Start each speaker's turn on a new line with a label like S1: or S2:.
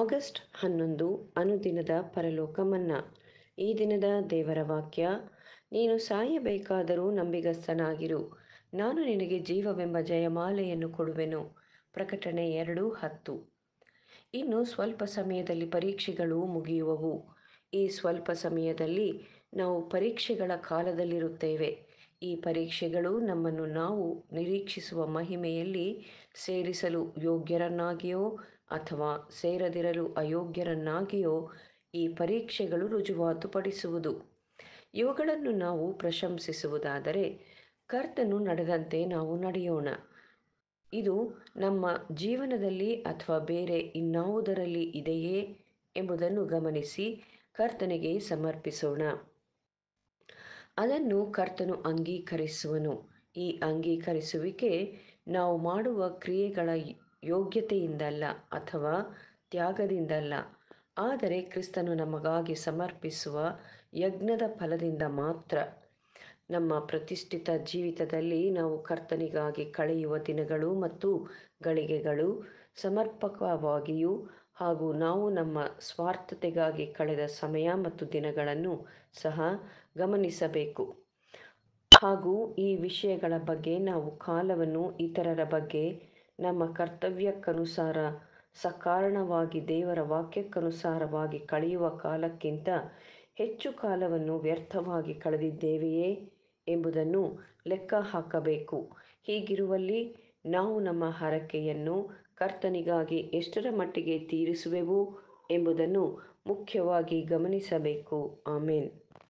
S1: August ಹನ್ನೊಂದು ಅನುದಿನದ ಪರಲೋಕ ಮನ್ನಾ ಈ ದಿನದ ದೇವರ ವಾಕ್ಯ ನೀನು ಸಾಯಬೇಕಾದರೂ ನಂಬಿಗಸ್ತನಾಗಿರು ನಾನು ನಿನಗೆ ಜೀವವೆಂಬ ಜಯಮಾಲೆಯನ್ನು ಕೊಡುವೆನು ಪ್ರಕಟಣೆ ಎರಡು ಹತ್ತು ಇನ್ನು ಸ್ವಲ್ಪ ಸಮಯದಲ್ಲಿ ಪರೀಕ್ಷೆಗಳು ಮುಗಿಯುವವು ಈ ಸ್ವಲ್ಪ ಸಮಯದಲ್ಲಿ ನಾವು ಪರೀಕ್ಷೆಗಳ ಕಾಲದಲ್ಲಿರುತ್ತೇವೆ ಈ ಪರೀಕ್ಷೆಗಳು ನಮ್ಮನ್ನು ನಾವು ನಿರೀಕ್ಷಿಸುವ ಮಹಿಮೆಯಲ್ಲಿ ಸೇರಿಸಲು ಯೋಗ್ಯರನ್ನಾಗಿಯೋ ಅಥವಾ ಸೇರದಿರಲು ಅಯೋಗ್ಯರನ್ನಾಗಿಯೋ ಈ ಪರೀಕ್ಷೆಗಳು ರುಜುವಾತುಪಡಿಸುವುದು ಇವುಗಳನ್ನು ನಾವು ಪ್ರಶಂಸಿಸುವುದಾದರೆ ಕರ್ತನು ನಡೆದಂತೆ ನಾವು ನಡೆಯೋಣ ಇದು ನಮ್ಮ ಜೀವನದಲ್ಲಿ ಅಥವಾ ಬೇರೆ ಇನ್ನಾವುದರಲ್ಲಿ ಇದೆಯೇ ಎಂಬುದನ್ನು ಗಮನಿಸಿ ಕರ್ತನಿಗೆ ಸಮರ್ಪಿಸೋಣ ಅದನ್ನು ಕರ್ತನು ಅಂಗೀಕರಿಸುವನು ಈ ಅಂಗೀಕರಿಸುವಿಕೆ ನಾವು ಮಾಡುವ ಕ್ರಿಯೆಗಳ ಯೋಗ್ಯತೆಯಿಂದಲ್ಲ ಅಥವಾ ತ್ಯಾಗದಿಂದಲ್ಲ ಆದರೆ ಕ್ರಿಸ್ತನು ನಮಗಾಗಿ ಸಮರ್ಪಿಸುವ ಯಜ್ಞದ ಫಲದಿಂದ ಮಾತ್ರ ನಮ್ಮ ಪ್ರತಿಷ್ಠಿತ ಜೀವಿತದಲ್ಲಿ ನಾವು ಕರ್ತನಿಗಾಗಿ ಕಳೆಯುವ ದಿನಗಳು ಮತ್ತು ಗಳಿಗೆಗಳು ಸಮರ್ಪಕವಾಗಿಯೂ ಹಾಗೂ ನಾವು ನಮ್ಮ ಸ್ವಾರ್ಥತೆಗಾಗಿ ಕಳೆದ ಸಮಯ ಮತ್ತು ದಿನಗಳನ್ನು ಸಹ ಗಮನಿಸಬೇಕು ಹಾಗೂ ಈ ವಿಷಯಗಳ ಬಗ್ಗೆ ನಾವು ಕಾಲವನ್ನು ಇತರರ ಬಗ್ಗೆ ನಮ್ಮ ಕರ್ತವ್ಯಕ್ಕನುಸಾರ ಸಕಾರಣವಾಗಿ ದೇವರ ವಾಕ್ಯಕ್ಕನುಸಾರವಾಗಿ ಕಳೆಯುವ ಕಾಲಕ್ಕಿಂತ ಹೆಚ್ಚು ಕಾಲವನ್ನು ವ್ಯರ್ಥವಾಗಿ ಕಳೆದಿದ್ದೇವೆಯೇ ಎಂಬುದನ್ನು ಲೆಕ್ಕ ಹಾಕಬೇಕು ಹೀಗಿರುವಲ್ಲಿ ನಾವು ನಮ್ಮ ಹರಕೆಯನ್ನು ಕರ್ತನಿಗಾಗಿ ಎಷ್ಟರ ಮಟ್ಟಿಗೆ ತೀರಿಸುವೆವು ಎಂಬುದನ್ನು ಮುಖ್ಯವಾಗಿ ಗಮನಿಸಬೇಕು ಆಮೇನ್